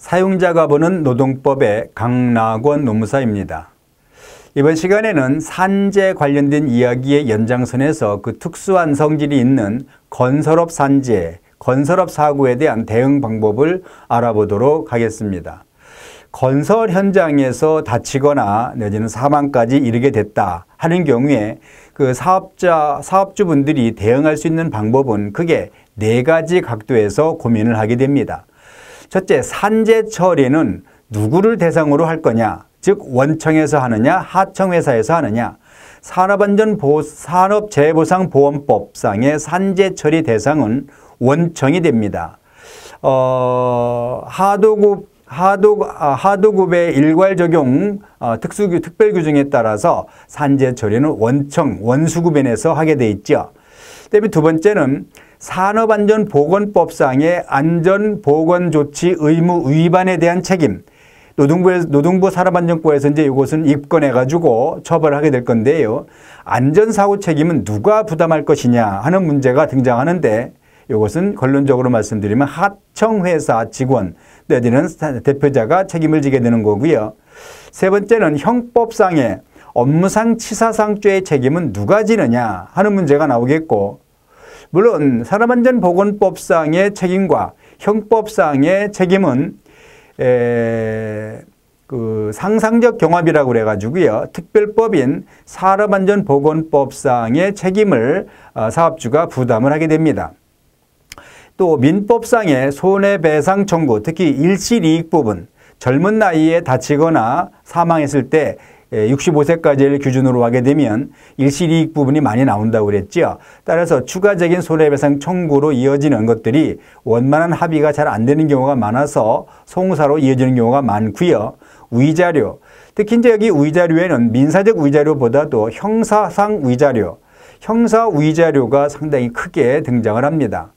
사용자가 보는 노동법의 강낙원 노무사입니다. 이번 시간에는 산재 관련된 이야기의 연장선에서 그 특수한 성질이 있는 건설업 산재, 건설업 사고에 대한 대응 방법을 알아보도록 하겠습니다. 건설 현장에서 다치거나 내지는 사망까지 이르게 됐다 하는 경우에 그 사업자, 사업주분들이 대응할 수 있는 방법은 크게 네 가지 각도에서 고민을 하게 됩니다. 첫째, 산재 처리는 누구를 대상으로 할 거냐? 즉 원청에서 하느냐, 하청회사에서 하느냐? 산업안전보 산업재해보상보험법상의 산재 처리 대상은 원청이 됩니다. 어, 하도급 하도, 아, 하도급의 일괄 적용 어, 특수 특별 규정에 따라서 산재 처리는 원청 원수급엔에서 하게 돼 있죠. 그다음에 두 번째는 산업안전보건법상의 안전보건조치 의무 위반에 대한 책임. 노동부에, 노동부 산업안전과에서 이제 이것은 입건해가지고 처벌하게 될 건데요. 안전사고 책임은 누가 부담할 것이냐 하는 문제가 등장하는데 이것은 결론적으로 말씀드리면 하청회사 직원 내지는 대표자가 책임을 지게 되는 거고요. 세 번째는 형법상의 업무상 치사상죄의 책임은 누가 지느냐 하는 문제가 나오겠고 물론 사람안전보건법상의 책임과 형법상의 책임은 에, 그 상상적 경합이라고 그래가지고요. 특별법인 사업안전보건법상의 책임을 어, 사업주가 부담을 하게 됩니다. 또 민법상의 손해배상 청구, 특히 일시이익 부분, 젊은 나이에 다치거나 사망했을 때 65세까지를 예, 기준으로 하게 되면 일시이익 부분이 많이 나온다고 그랬죠. 따라서 추가적인 손해배상 청구로 이어지는 것들이 원만한 합의가 잘 안 되는 경우가 많아서 송사로 이어지는 경우가 많고요. 위자료, 특히 이제 여기 위자료에는 민사적 위자료보다도 형사상 위자료, 형사 위자료가 상당히 크게 등장을 합니다.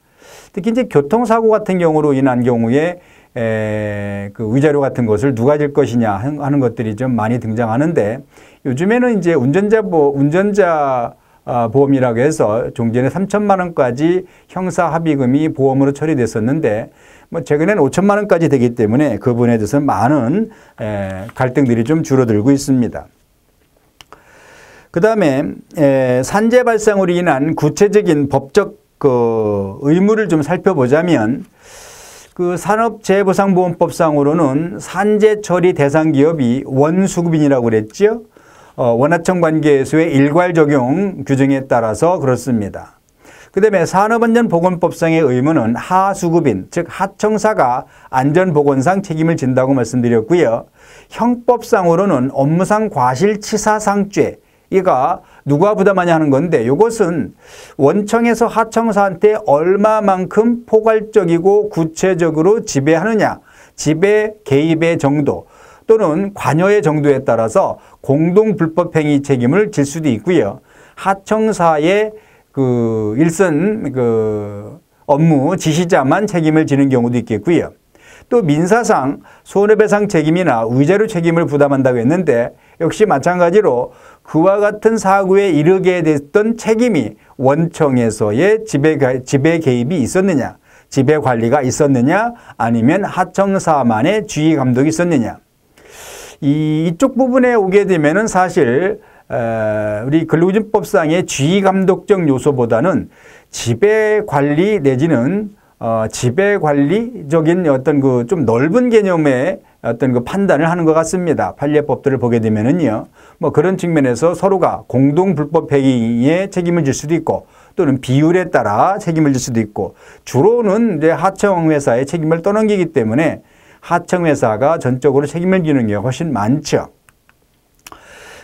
특히 이제 교통사고 같은 경우로 인한 경우에 에, 그 의자료 같은 것을 누가 질 것이냐 하는 것들이 좀 많이 등장하는데 요즘에는 이제 운전자 보 운전자 아, 보험이라고 해서 종전에 3천만 원까지 형사 합의금이 보험으로 처리됐었는데 뭐 최근에는 5천만 원까지 되기 때문에 그분에 대해서 많은 에, 갈등들이 좀 줄어들고 있습니다. 그 다음에 산재 발생으로 인한 구체적인 법적 그 의무를 좀 살펴보자면 그 산업재해보상보험법상으로는 산재 처리 대상 기업이 원수급인이라고 그랬죠 어, 원하청 관계에서의 일괄 적용 규정에 따라서 그렇습니다. 그 다음에 산업안전보건법상의 의무는 하수급인, 즉 하청사가 안전보건상 책임을 진다고 말씀드렸고요. 형법상으로는 업무상 과실치사상죄, 이가 누가 부담하냐 하는 건데 이것은 원청에서 하청사한테 얼마만큼 포괄적이고 구체적으로 지배하느냐 지배 개입의 정도 또는 관여의 정도에 따라서 공동불법행위 책임을 질 수도 있고요. 하청사의 그 일선 그 업무 지시자만 책임을 지는 경우도 있겠고요. 또 민사상 손해배상 책임이나 위자료 책임을 부담한다고 했는데 역시 마찬가지로 그와 같은 사고에 이르게 됐던 책임이 원청에서의 지배, 지배 개입이 있었느냐, 지배 관리가 있었느냐, 아니면 하청사만의 주의 감독이 있었느냐. 이, 이쪽 부분에 오게 되면은 사실 어, 우리 근로기법상의 주의 감독적 요소보다는 지배 관리 내지는 어, 지배 관리적인 어떤 그 좀 넓은 개념의 어떤 그 판단을 하는 것 같습니다. 판례법들을 보게 되면은요. 뭐 그런 측면에서 서로가 공동 불법 행위에 책임을 질 수도 있고 또는 비율에 따라 책임을 질 수도 있고 주로는 이제 하청 회사의 책임을 떠넘기기 때문에 하청 회사가 전적으로 책임을 지는 게 훨씬 많죠.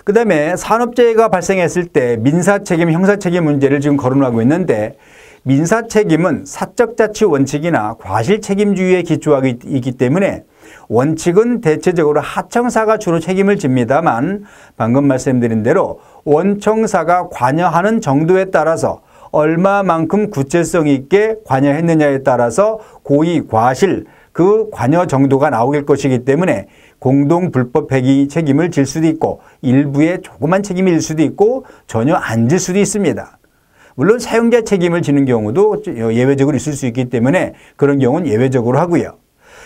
그 다음에 산업재해가 발생했을 때 민사책임, 형사책임 문제를 지금 거론하고 있는데 민사책임은 사적자치 원칙이나 과실책임주의에 기초하기 때문에 원칙은 대체적으로 하청사가 주로 책임을 집니다만 방금 말씀드린 대로 원청사가 관여하는 정도에 따라서 얼마만큼 구체성 있게 관여했느냐에 따라서 고의, 과실, 그 관여 정도가 나오길 것이기 때문에 공동 불법 행위 책임을 질 수도 있고 일부의 조그만 책임일 수도 있고 전혀 안 질 수도 있습니다. 물론 사용자 책임을 지는 경우도 어, 예외적으로 있을 수 있기 때문에 그런 경우는 예외적으로 하고요.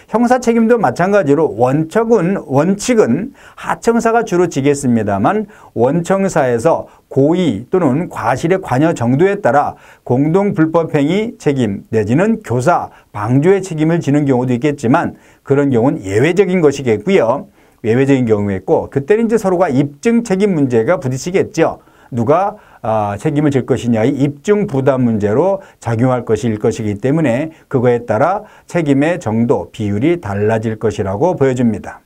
형사 책임도 마찬가지로 원칙은 원칙은 하청사가 주로 지겠습니다만 원청사에서 고의 또는 과실의 관여 정도에 따라 공동 불법행위 책임 내지는 교사 방조의 책임을 지는 경우도 있겠지만 그런 경우는 예외적인 것이겠고요. 예외적인 경우였고 그때는 이제 서로가 입증 책임 문제가 부딪히겠죠. 누가 아, 책임을 질 것이냐의 입증 부담 문제로 작용할 것일 것이기 때문에 그거에 따라 책임의 정도, 비율이 달라질 것이라고 보여집니다.